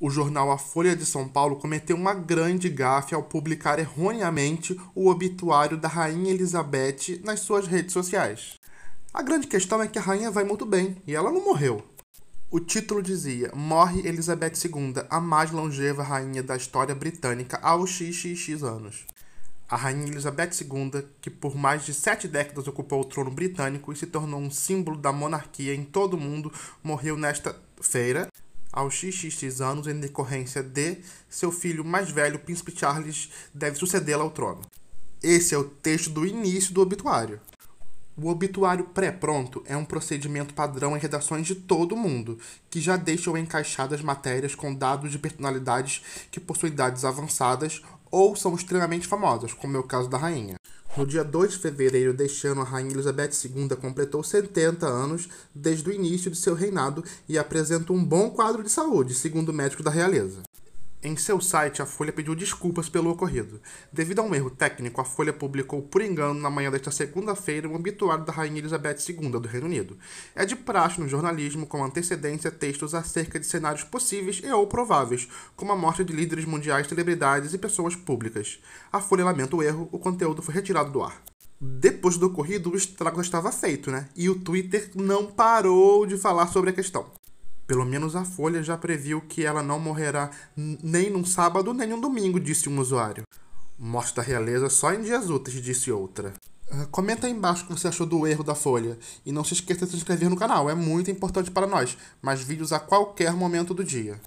o jornal A Folha de São Paulo cometeu uma grande gafe ao publicar erroneamente o obituário da Rainha Elizabeth nas suas redes sociais. A grande questão é que a rainha vai muito bem e ela não morreu. O título dizia: Morre Elizabeth II, a mais longeva rainha da história britânica, aos XXX anos. A rainha Elizabeth II, que por mais de sete décadas ocupou o trono britânico e se tornou um símbolo da monarquia em todo o mundo, morreu nesta feira aos XXX anos em decorrência de seu filho mais velho, Príncipe Charles, deve sucedê-la ao trono. Esse é o texto do início do obituário. O obituário pré-pronto é um procedimento padrão em redações de todo o mundo, que já deixam encaixadas matérias com dados de personalidades que possuem idades avançadas ou são extremamente famosas, como é o caso da rainha. No dia 2 de fevereiro deste ano, a Rainha Elizabeth II completou 70 anos desde o início de seu reinado e apresenta um bom quadro de saúde, segundo o médico da realeza. Em seu site, a Folha pediu desculpas pelo ocorrido. Devido a um erro técnico, a Folha publicou por engano na manhã desta segunda-feira um obituário da Rainha Elizabeth II do Reino Unido. É de praxe no jornalismo, com antecedência, textos acerca de cenários possíveis e ou prováveis, como a morte de líderes mundiais, celebridades e pessoas públicas. A Folha lamenta o erro, o conteúdo foi retirado do ar. Depois do ocorrido, o estrago já estava feito, né? E o Twitter não parou de falar sobre a questão. Pelo menos a Folha já previu que ela não morrerá nem num sábado nem num domingo, disse um usuário. Morte da realeza só em dias úteis, disse outra. Ah, comenta aí embaixo o que você achou do erro da Folha. E não se esqueça de se inscrever no canal, é muito importante para nós. Mais vídeos a qualquer momento do dia.